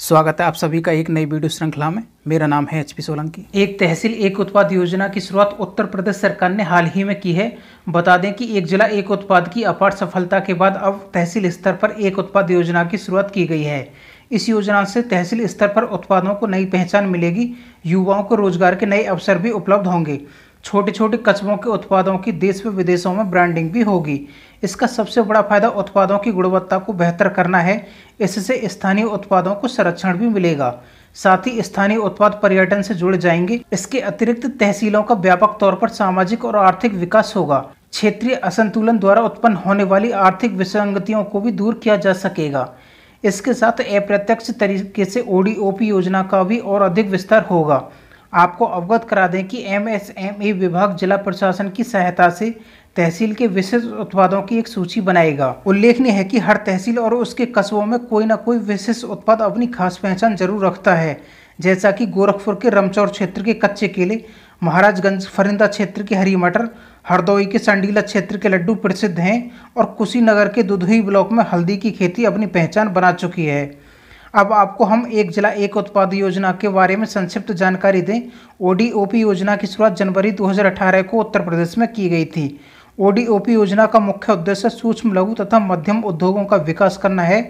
स्वागत है आप सभी का एक नई वीडियो श्रृंखला में मेरा नाम है एचपी सोलंकी एक तहसील एक उत्पाद योजना की शुरुआत उत्तर प्रदेश सरकार ने हाल ही में की है बता दें कि एक जिला एक उत्पाद की अपार सफलता के बाद अब तहसील स्तर पर एक उत्पाद योजना की शुरुआत की गई है इस योजना से तहसील स्तर पर उत्पादों को नई पहचान मिलेगी युवाओं को रोजगार के नए अवसर भी उपलब्ध होंगे छोटे छोटे कस्बों के उत्पादों की देश व विदेशों में ब्रांडिंग भी होगी इसका सबसे बड़ा फायदा उत्पादों की गुणवत्ता को बेहतर करना है इससे स्थानीय उत्पादों को संरक्षण भी मिलेगा साथ ही स्थानीय उत्पाद पर्यटन से जुड़ जाएंगे इसके अतिरिक्त तहसीलों का व्यापक तौर पर सामाजिक और आर्थिक विकास होगा क्षेत्रीय असंतुलन द्वारा उत्पन्न होने वाली आर्थिक विसंगतियों को भी दूर किया जा सकेगा इसके साथ अप्रत्यक्ष तरीके से ओडीओपी योजना का भी और अधिक विस्तार होगा आपको अवगत करा दें कि एमएसएमई e विभाग जिला प्रशासन की सहायता से तहसील के विशेष उत्पादों की एक सूची बनाएगा उल्लेखनीय है कि हर तहसील और उसके कस्बों में कोई ना कोई विशेष उत्पाद अपनी खास पहचान जरूर रखता है जैसा कि गोरखपुर के रमचौर क्षेत्र के कच्चे केले महाराजगंज फरिंदा क्षेत्र के हरी मटर हरदोई के संडीला क्षेत्र के लड्डू प्रसिद्ध हैं और कुशीनगर के दुधई ब्लॉक में हल्दी की खेती अपनी पहचान बना चुकी है अब आपको हम एक जिला एक उत्पाद योजना के बारे में संक्षिप्त जानकारी दें ओडीओपी योजना की शुरुआत जनवरी 2018 को उत्तर प्रदेश में की गई थी ओडीओपी योजना का मुख्य उद्देश्य सूक्ष्म लघु तथा मध्यम उद्योगों का विकास करना है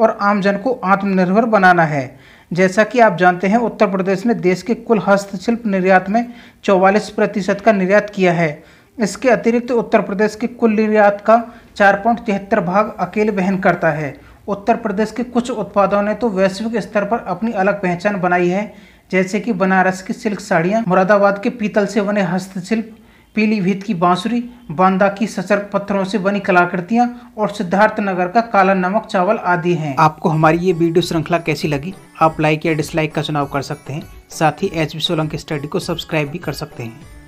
और आमजन को आत्मनिर्भर बनाना है जैसा कि आप जानते हैं उत्तर प्रदेश ने देश के कुल हस्तशिल्प निर्यात में चौवालीस प्रतिशत का निर्यात किया है इसके अतिरिक्त उत्तर प्रदेश के कुल निर्यात का चार पॉइंट तिहत्तर भाग अकेले वहन करता है उत्तर प्रदेश के कुछ उत्पादों ने तो वैश्विक स्तर पर अपनी अलग पहचान बनाई है जैसे कि बनारस की सिल्क साड़ियाँ मुरादाबाद के पीतल से बने हस्तशिल्प पीलीभीत की बांसुरी बांदा की सचर पत्थरों से बनी कलाकृतियाँ और सिद्धार्थ नगर का काला नमक चावल आदि हैं आपको हमारी ये वीडियो श्रृंखला कैसी लगी आप लाइक या डिसलाइक का चुनाव कर सकते हैं साथ ही एच सोलंकी स्टडी को सब्सक्राइब भी कर सकते हैं